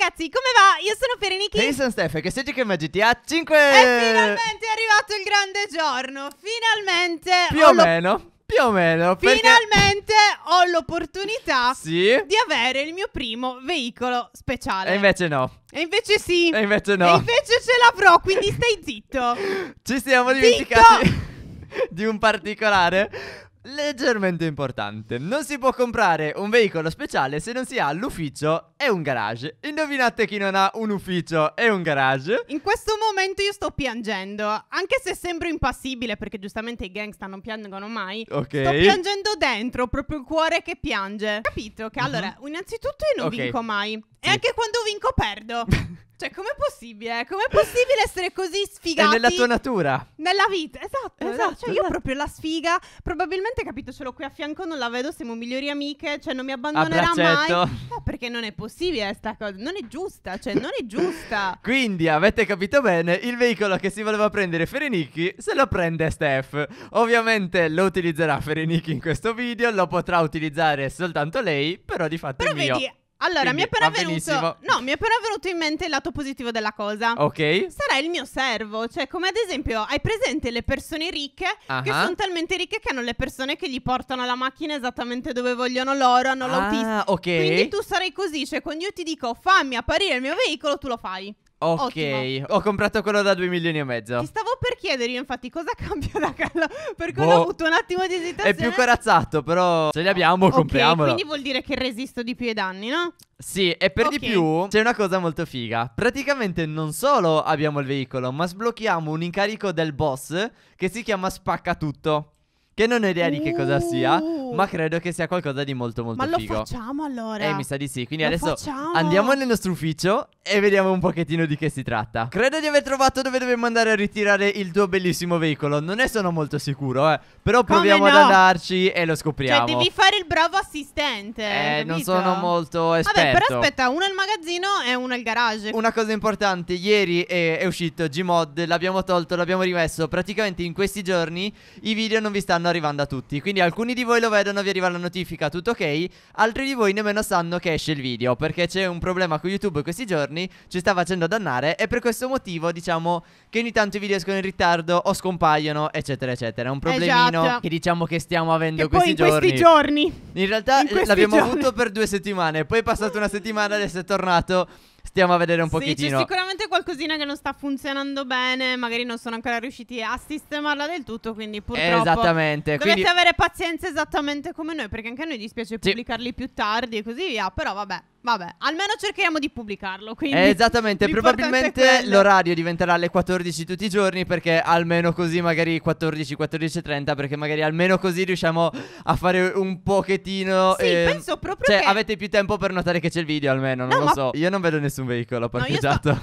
ragazzi, come va? Io sono Perenichi. E sono Steph, che sei che GTA 5. E finalmente è arrivato il grande giorno. Finalmente. Più o meno. Più o meno. Finalmente ho l'opportunità sì? di avere il mio primo veicolo speciale. E invece no. E invece sì. E invece no. E invece ce l'avrò, quindi stai zitto. Ci siamo dimenticati zitto. di un particolare leggermente importante. Non si può comprare un veicolo speciale se non si ha l'ufficio e un garage. Indovinate chi non ha un ufficio e un garage? In questo momento io sto piangendo, anche se sembro impassibile perché giustamente i gangsta non piangono mai. Ok. Sto piangendo dentro, proprio il cuore che piange. Capito che mhm. allora, innanzitutto io non okay. vinco mai. Sì. E anche quando vinco perdo. Cioè, com'è possibile? Com'è possibile essere così sfigati? È nella tua natura. Nella vita, esatto. esatto, esatto cioè, esatto. io proprio la sfiga, probabilmente, capito, ce l'ho qui a fianco, non la vedo, siamo migliori amiche, cioè non mi abbandonerà ah, mai. No, certo. eh, perché non è possibile sta cosa, non è giusta, cioè non è giusta. Quindi, avete capito bene, il veicolo che si voleva prendere Ferenicchi se lo prende Steph. Ovviamente lo utilizzerà Ferenicchi in questo video, lo potrà utilizzare soltanto lei, però di fatto però è mio. Vedi, allora, Quindi, mi, è venuto, no, mi è appena venuto. in mente il lato positivo della cosa. Ok. Sarà il mio servo. Cioè, come ad esempio, hai presente le persone ricche uh-huh. che sono talmente ricche che hanno le persone che gli portano la macchina esattamente dove vogliono loro, hanno ah, l'autismo. ok. Quindi tu sarai così. Cioè, quando io ti dico fammi apparire il mio veicolo, tu lo fai. Ok, Ottimo. ho comprato quello da 2 milioni e mezzo. Ti stavo per chiedere io infatti cosa cambia da quello Perché boh. ho avuto un attimo di esitazione È più corazzato però se li abbiamo okay, compriamolo quindi vuol dire che resisto di più ai danni no? Sì, e per okay. di più c'è una cosa molto figa. Praticamente non solo abbiamo il veicolo, ma sblocchiamo un incarico del boss che si chiama Spacca tutto. Che non ho idea di che cosa sia, uh. Ma credo che sia qualcosa di molto molto figo. Ma lo facciamo allora? Eh, mi sa di sì. Quindi lo adesso facciamo. andiamo nel nostro ufficio e vediamo un pochettino di che si tratta. Credo di aver trovato dove dobbiamo andare a ritirare il tuo bellissimo veicolo. Non ne sono molto sicuro, eh. Però proviamo no? ad andarci e lo cioè, scopriamo. Cioè, devi fare il bravo assistente. Eh, non sono molto esperto. Vabbè, però aspetta, uno al magazzino e uno al garage. Una cosa importante, ieri è, è uscito Gmod, l'abbiamo tolto, l'abbiamo rimesso. Praticamente in questi giorni i video non vi stanno arrivando a tutti. Quindi alcuni di voi lo vedranno vedono vi arriva la notifica, tutto ok. Altri di voi nemmeno sanno che esce il video perché c'è un problema con YouTube questi giorni, ci sta facendo dannare e per questo motivo diciamo che ogni tanto i video escono in ritardo o scompaiono, eccetera, eccetera. È un problemino esatto. che diciamo che stiamo avendo che questi, poi in giorni. questi giorni. In realtà l'abbiamo avuto per due settimane, poi è passata una settimana, adesso è tornato stiamo a vedere un sì, pochettino. C'è sicuramente qualcosina che non sta funzionando bene, magari non sono ancora riusciti a sistemarla del tutto, quindi purtroppo Esattamente. Dovete quindi... avere pazienza esattamente come noi, perché anche a noi dispiace sì. pubblicarli più tardi e così via, però vabbè. Vabbè, almeno cerchiamo di pubblicarlo. Eh, esattamente, probabilmente l'orario diventerà alle 14 tutti i giorni perché almeno così magari 14, 14.30 perché magari almeno così riusciamo a fare un pochettino... Sì, eh, penso proprio... Cioè che... avete più tempo per notare che c'è il video almeno, non no, lo ma... so. Io non vedo nessun veicolo parcheggiato. No,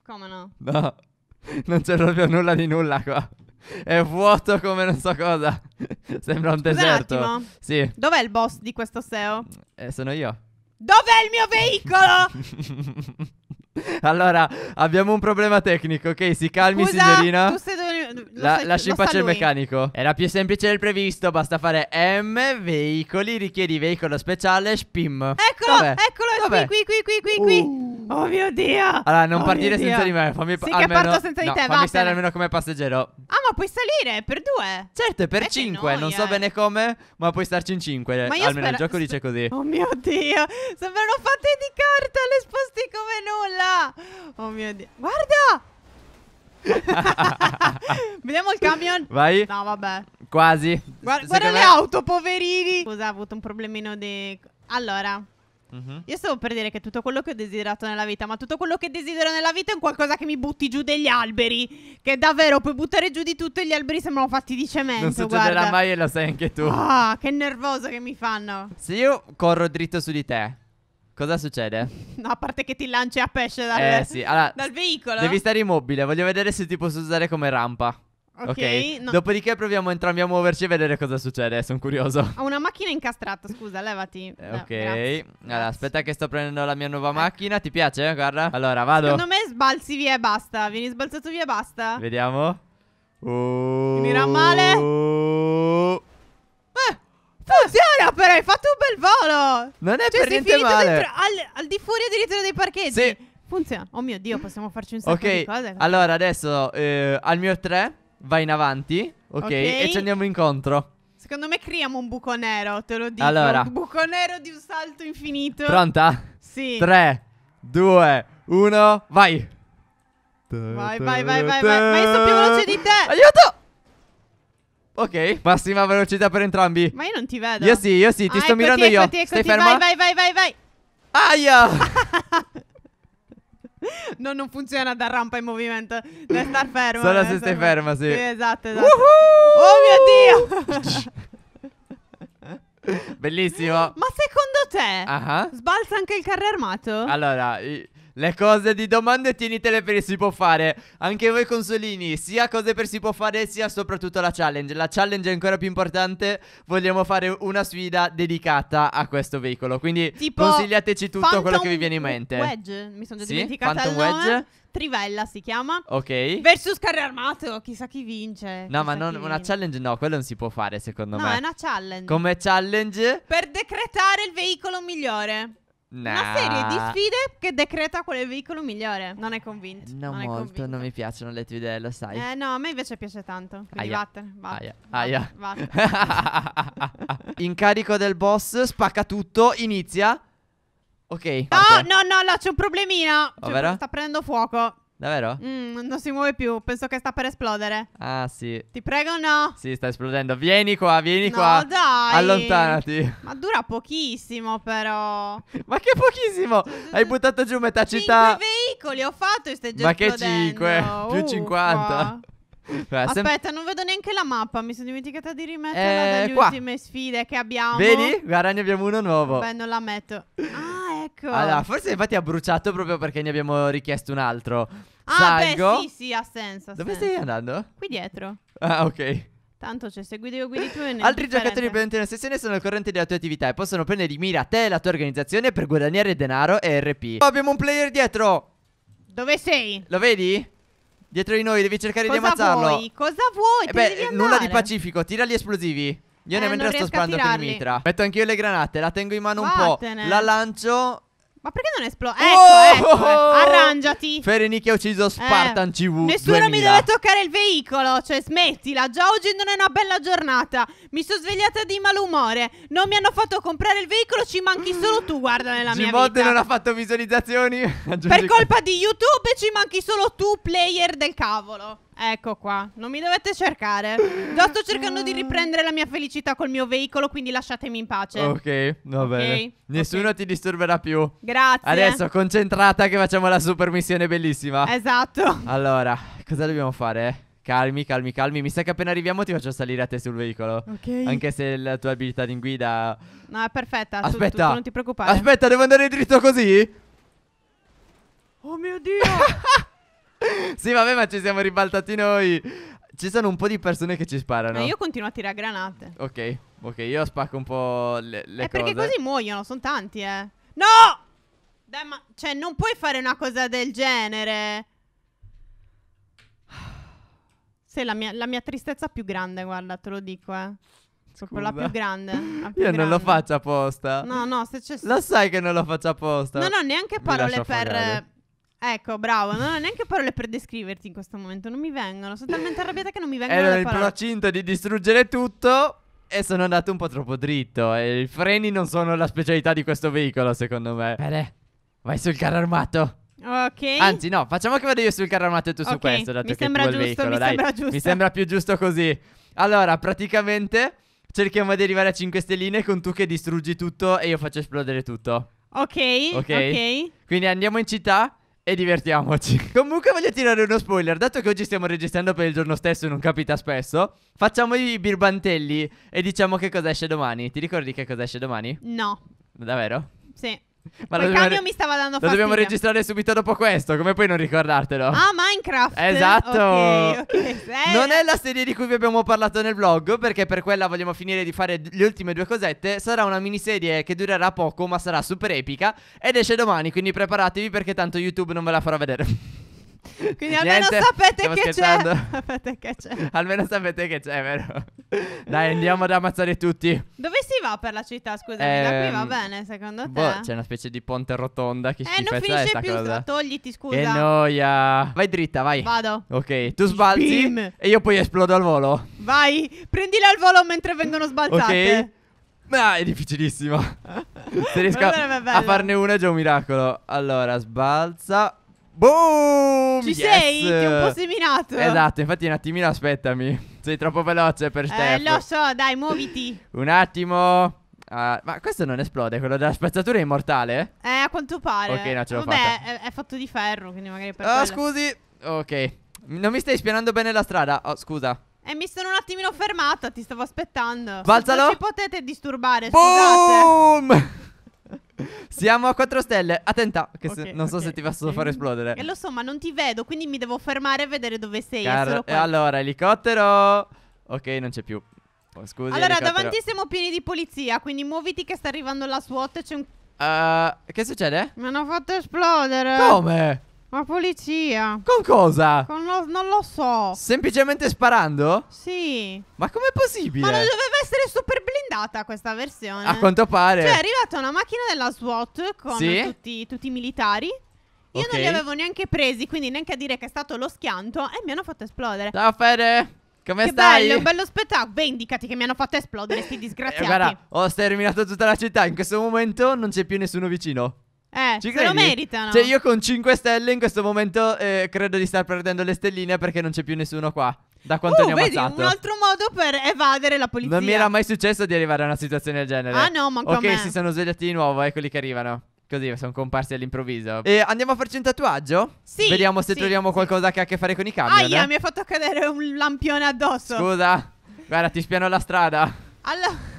sto... Come no? No, non c'è proprio nulla di nulla qua. È vuoto come non so cosa. Sembra un Scusa deserto. Un Sì. Dov'è il boss di questo SEO? Eh, sono io. Dov'è il mio veicolo? allora, abbiamo un problema tecnico, ok? Si calmi, Scusa, signorina. Tu sei dove... La, sei, lasci in pace il meccanico. Era più semplice del previsto. Basta fare M veicoli, richiedi veicolo speciale, SPIM. Eccolo, Dov'è? eccolo, Dov'è? qui, qui, qui, qui, qui. Uh. Oh mio Dio. Allora, non oh partire senza di me. Fammi sì, almeno... che parto senza no, te. Fammi stare almeno come passeggero. Ah, ma puoi salire per due. Certo, è per eh cinque. Non so bene come, ma puoi starci in cinque. Ma io almeno il gioco dice così. Oh mio Dio. Sembrano fatte di carta, le sposti come nulla. Oh mio Dio. Guarda. Vediamo il camion. Vai. No, vabbè. Quasi. Guarda, guarda me... le auto, poverini. Scusa, ho avuto un problemino di... Allora, Mm-hmm. Io stavo per dire che tutto quello che ho desiderato nella vita, ma tutto quello che desidero nella vita è qualcosa che mi butti giù degli alberi. Che davvero puoi buttare giù di tutto e gli alberi sembrano fatti di cemento. Non succederà guarda. mai e lo sai anche tu. Ah, che nervoso che mi fanno. Se io corro dritto su di te, Cosa succede? No, a parte che ti lanci a pesce dal, eh, sì. allora, dal veicolo. Devi stare immobile, voglio vedere se ti posso usare come rampa. Ok, okay. No. dopodiché proviamo entrambi a muoverci e vedere cosa succede. Sono curioso. Ho una macchina incastrata, scusa, levati. Eh, ok, grazie. allora aspetta che sto prendendo la mia nuova ecco. macchina. Ti piace? Guarda. Allora vado. Secondo me sbalzi via e basta. Vieni sbalzato via e basta. Vediamo. Oh. Finirà uh. male. Eh, eh, eh. funziona però, hai fatto un bel volo. Non è cioè, per niente male. Dentro, al, al, di fuori addirittura dei parcheggi. Sì. Funziona. Oh mio Dio, possiamo farci un sacco okay. di cose. Allora, adesso eh, al mio 3 va in avanti, ok? E ci andiamo incontro. Secondo me creiamo un buco nero, te lo dico. Allora. Un buco nero di un salto infinito. Pronta? Sì. 3, 2, 1, vai. Vai, vai, vai, vai, vai. Ma io sono più veloce di te. Aiuto! Ok, massima velocità per entrambi. Ma io non ti vedo. Io sì, io sì, ti ah, sto eccoti, mirando io. Eccoti, Stai ferma? vai, vai, vai, vai. Aia! No, non funziona da rampa in movimento. Deve star fermo. Solo eh, se stai ferma, ferma sì. sì. Esatto, esatto. Uh-huh! Oh mio Dio! Bellissimo. Ma secondo te uh-huh. sbalza anche il carro armato? Allora, i- le cose di domande tenitele per si può fare. Anche voi consolini, sia cose per si può fare, sia soprattutto la challenge. La challenge è ancora più importante. Vogliamo fare una sfida dedicata a questo veicolo. Quindi tipo consigliateci tutto Phantom quello che vi viene in mente. Wedge, mi sono già sì? dimenticata Phantom Wedge. Nome. Trivella si chiama. Ok. Versus carri armato, chissà chi vince. No, ma non, una challenge no, quello non si può fare secondo no, me. No, è una challenge. Come challenge? Per decretare il veicolo migliore. Nah. Una serie di sfide che decreta qual è il veicolo migliore. Non è convinto. Non, non molto, convinto. non mi piacciono le tue idee, lo sai. Eh no, a me invece piace tanto. Quindi Aia. vattene, vattene. Aia. vattene, vattene. Incarico del boss, spacca tutto, inizia. Ok. No, parte. no, no, là c'è un problemino. Cioè, Ovvero? sta prendendo fuoco. Davvero? Mm, non si muove più, penso che sta per esplodere. Ah, sì. Ti prego, no. Sì, sta esplodendo. Vieni qua, vieni no, qua. No, dai. Allontanati. Ma dura pochissimo, però. Ma che pochissimo? Hai buttato giù metà città. Ma che veicoli ho fatto e stai già Ma che 5? Più 50. Aspetta, non vedo neanche la mappa. Mi sono dimenticata di rimetterla eh, dalle qua. ultime sfide che abbiamo. Vedi? Guarda, ne abbiamo uno nuovo. Beh, non la metto. Ah, ecco. Allora, forse infatti ha bruciato proprio perché ne abbiamo richiesto un altro. Ah, Salgo. beh, sì, sì, ha senso. ha Dove senso. stai andando? Qui dietro. Ah, ok. Tanto c'è, se guidi io guidi tu e Altri giocatori presenti nella sessione sono al corrente della tua attività e possono prendere di mira te e la tua organizzazione per guadagnare denaro e RP. Oh, abbiamo un player dietro. Dove sei? Lo vedi? Dietro di noi, devi cercare Cosa di ammazzarlo. Cosa vuoi? Cosa vuoi? Eh beh, nulla di pacifico, tira gli esplosivi. Io Eh, ne non mentre sto riesco sparando con il mitra. Metto anch'io le granate, la tengo in mano un po'. La lancio ma perché non esplode? Ecco, oh! ecco, ecco, ecco arrangiati. Ferenich ha ucciso Spartan eh. CV. Nessuno 2000. mi deve toccare il veicolo, cioè smettila. Già oggi non è una bella giornata. Mi sono svegliata di malumore. Non mi hanno fatto comprare il veicolo, ci manchi solo tu, guarda nella mia vita. non ha fatto visualizzazioni. per colpa di YouTube ci manchi solo tu, player del cavolo. Ecco qua, non mi dovete cercare. Già sto cercando di ah. riprendere la mia felicità col mio veicolo, quindi lasciatemi in pace. Ok, va bene. Nessuno okay. ti disturberà più. Grazie. Adesso concentrata che facciamo la super missione bellissima. Esatto. Allora, cosa dobbiamo fare? Calmi, calmi, calmi. Mi sa che appena arriviamo ti faccio salire a te sul veicolo. Ok. Anche se la tua abilità di guida. No, è perfetta. Aspetta, tu, tu, tu non ti preoccupare. Aspetta, devo andare dritto così? Oh mio dio. Sì, vabbè, ma ci siamo ribaltati noi. Ci sono un po' di persone che ci sparano. Ma io continuo a tirare granate. Ok, ok, io spacco un po' le, le È eh, cose. perché così muoiono, sono tanti, eh. No! Dai, ma... Cioè, non puoi fare una cosa del genere. Sei la mia, la mia tristezza più grande, guarda, te lo dico, eh. Scusa. la più grande. La più Io grande. non lo faccio apposta. No, no, se c'è. Lo sai che non lo faccio apposta. No, no, neanche parole per. Ecco, bravo, non ho neanche parole per descriverti in questo momento, non mi vengono, sono talmente arrabbiata che non mi vengono Ero le parole. Ero in procinto di distruggere tutto e sono andato un po' troppo dritto e i freni non sono la specialità di questo veicolo, secondo me. Bene, vai sul carro armato. Ok. Anzi, no, facciamo che vado io sul carro armato e tu okay. su questo, dato mi che sembra tu giusto, veicolo, mi dai. sembra giusto. Mi sembra più giusto così. Allora, praticamente cerchiamo di arrivare a 5 stelline con tu che distruggi tutto e io faccio esplodere tutto. Ok, ok. okay. Quindi andiamo in città e divertiamoci. Comunque voglio tirare uno spoiler, dato che oggi stiamo registrando per il giorno stesso e non capita spesso, facciamo i birbantelli e diciamo che cosa esce domani. Ti ricordi che cosa esce domani? No. Davvero? Sì. Ma Quel cambio mi stava dando fastidio. Lo dobbiamo registrare subito dopo questo, come puoi non ricordartelo? Ah, Minecraft! Esatto! Okay, okay. Non è la serie di cui vi abbiamo parlato nel vlog, perché per quella vogliamo finire di fare le ultime due cosette. Sarà una miniserie che durerà poco, ma sarà super epica, ed esce domani, quindi preparatevi perché tanto YouTube non ve la farà vedere. Quindi almeno Niente, sapete che scherzando. c'è. Sapete che c'è. almeno sapete che c'è, vero? Dai, andiamo ad ammazzare tutti. Dove si va per la città, scusami? da qui va ehm, bene, secondo boh, te? Boh, c'è una specie di ponte rotonda che eh, non schifezza è finisce più, cosa. togliti, scusa. Che noia. Vai dritta, vai. Vado. Ok, tu sbalzi Spim. e io poi esplodo al volo. Vai, prendile al volo mentre vengono sbalzate. Ok. Ma è difficilissimo. Se riesco a farne una è già un miracolo. Allora, sbalza. Boom! Ci yes. sei? Ti ho un po' seminato. Esatto, infatti un attimino aspettami. Sei troppo veloce per te. Eh, lo so, dai, muoviti. un attimo. Uh, ma questo non esplode, quello della spazzatura è immortale? Eh, a quanto pare. Ok, no, ce l'ho Vabbè, fatta. Vabbè, è, è, fatto di ferro, quindi magari per Oh, scusi. Ok. Non mi stai spianando bene la strada. Oh, scusa. Eh, mi sono un attimino fermata, ti stavo aspettando. Balzalo. Non ci potete disturbare, Boom! scusate. Boom! Siamo a 4 stelle. Attenta, che se- Ok, non so se ti posso ok. far esplodere. E lo so, ma non ti vedo, quindi mi devo fermare e vedere dove sei. è Car- solo e allora, elicottero. Ok, non c'è più. Oh, scusi. Allora, davanti siamo pieni di polizia, quindi muoviti che sta arrivando la SWAT. C'è un... Eh, che succede? Mi hanno fatto esplodere. Come? Ma polizia. Con cosa? Con lo, non lo so. Semplicemente sparando? Sì. Ma com'è possibile? Ma non doveva essere super blindata questa versione. A quanto pare. Cioè, è arrivata una macchina della SWAT con sì? tutti, tutti i militari. Io okay. non li avevo neanche presi, quindi neanche a dire che è stato lo schianto. E mi hanno fatto esplodere. Ciao, Fede. Come che stai? Bello, un bello spettacolo. Vendicati che mi hanno fatto esplodere, sti disgraziati. Eh, guarda, ho sterminato tutta la città. In questo momento non c'è più nessuno vicino. Eh, Ci se lo meritano. Cioè, io con 5 stelle in questo momento eh, credo di star perdendo le stelline perché non c'è più nessuno qua. Da quanto uh, ne ho vedi, ammazzato. un altro modo per evadere la polizia. Non mi era mai successo di arrivare a una situazione del genere. Ah, no, manco Ok, si sono svegliati di nuovo, eccoli che arrivano. Così sono comparsi all'improvviso. E andiamo a farci un tatuaggio? Sì. Vediamo se sì, troviamo sì. qualcosa che ha a che fare con i camion. Aia, eh. mi ha fatto cadere un lampione addosso. Scusa. Guarda, ti spiano la strada. Allora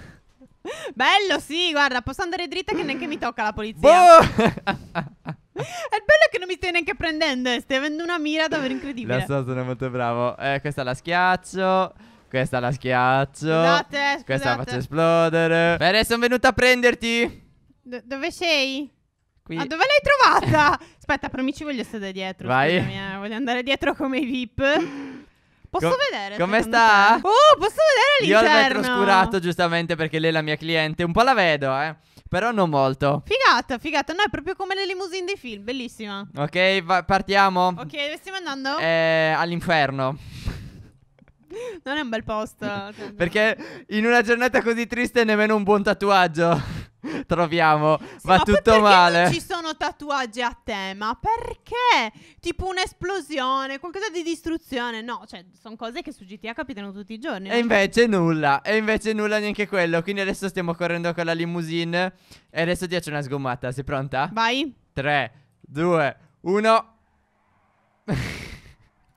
Bello, sì, guarda, posso andare dritta che neanche mi tocca la polizia. Boh! È bello che non mi stai neanche prendendo. Eh, stai avendo una mira davvero incredibile. Lo so, sono molto bravo. Eh, questa la schiaccio. Questa la schiaccio. Scusate, scusate. Questa la faccio esplodere. Bene, sono venuta a prenderti. Do dove sei? Qui. Ah, dove l'hai trovata? Aspetta, però mi ci voglio sedere dietro. Vai. Scusami, eh, voglio andare dietro come i VIP. Posso Co- vedere? Come sta? Te? Oh, posso vedere all'interno? Io ho il vetro giustamente perché lei è la mia cliente. Un po' la vedo, eh. Però non molto. Figata, figata. No, è proprio come le limousine dei film. Bellissima. Ok, va- partiamo. Ok, dove stiamo andando? Eh, all'inferno. Non è un bel posto. Cioè, perché in una giornata così triste nemmeno un buon tatuaggio troviamo. Sì, va tutto male. Non ci sono tatuaggi a tema. Perché? Tipo un'esplosione, qualcosa di distruzione. No, cioè, sono cose che su GTA capitano tutti i giorni. E invece nulla. E invece nulla neanche quello. Quindi adesso stiamo correndo con la limousine. E adesso ti faccio una sgommata. Sei pronta? Vai. 3, 2, 1.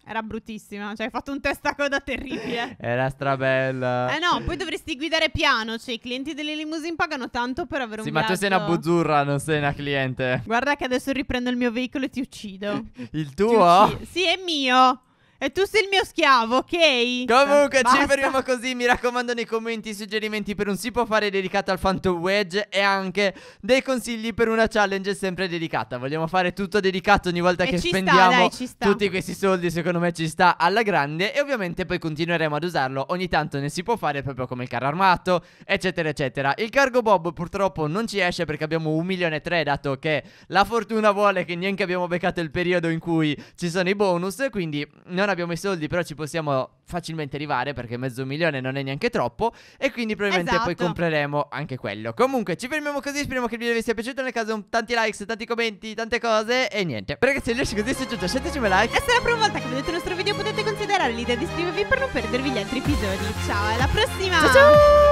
Era bruttissima, cioè hai fatto un testacoda terribile. Era strabella. Eh no, poi dovresti guidare piano, cioè i clienti delle limousine pagano tanto per avere sì, un Sì, ma tu sei una buzzurra, non sei una cliente. Guarda che adesso riprendo il mio veicolo e ti uccido. il tuo? Ti uccido. Sì, è mio. E tu sei il mio schiavo, ok? Comunque, Basta. ci fermiamo così. Mi raccomando, nei commenti i suggerimenti per un si può fare dedicato al Phantom Wedge e anche dei consigli per una challenge sempre dedicata. Vogliamo fare tutto dedicato ogni volta e che spendiamo sta, dai, tutti questi soldi. Secondo me ci sta alla grande. E ovviamente poi continueremo ad usarlo. Ogni tanto ne si può fare proprio come il carro armato, eccetera, eccetera. Il cargo Bob purtroppo non ci esce perché abbiamo un milione e tre, dato che la fortuna vuole che neanche abbiamo beccato il periodo in cui ci sono i bonus. Quindi non non abbiamo i soldi, però ci possiamo facilmente arrivare perché mezzo milione non è neanche troppo. E quindi probabilmente esatto. poi compreremo anche quello. Comunque, ci fermiamo così. Speriamo che il video vi sia piaciuto. Nel caso, tanti likes, tanti commenti, tante cose. E niente. Ragazzi, se riesci così se giù, piaciuto, lasciateci un like. E se la prima volta che vedete il nostro video, potete considerare l'idea di iscrivervi per non perdervi gli altri episodi. Ciao, alla prossima! Ciao! ciao!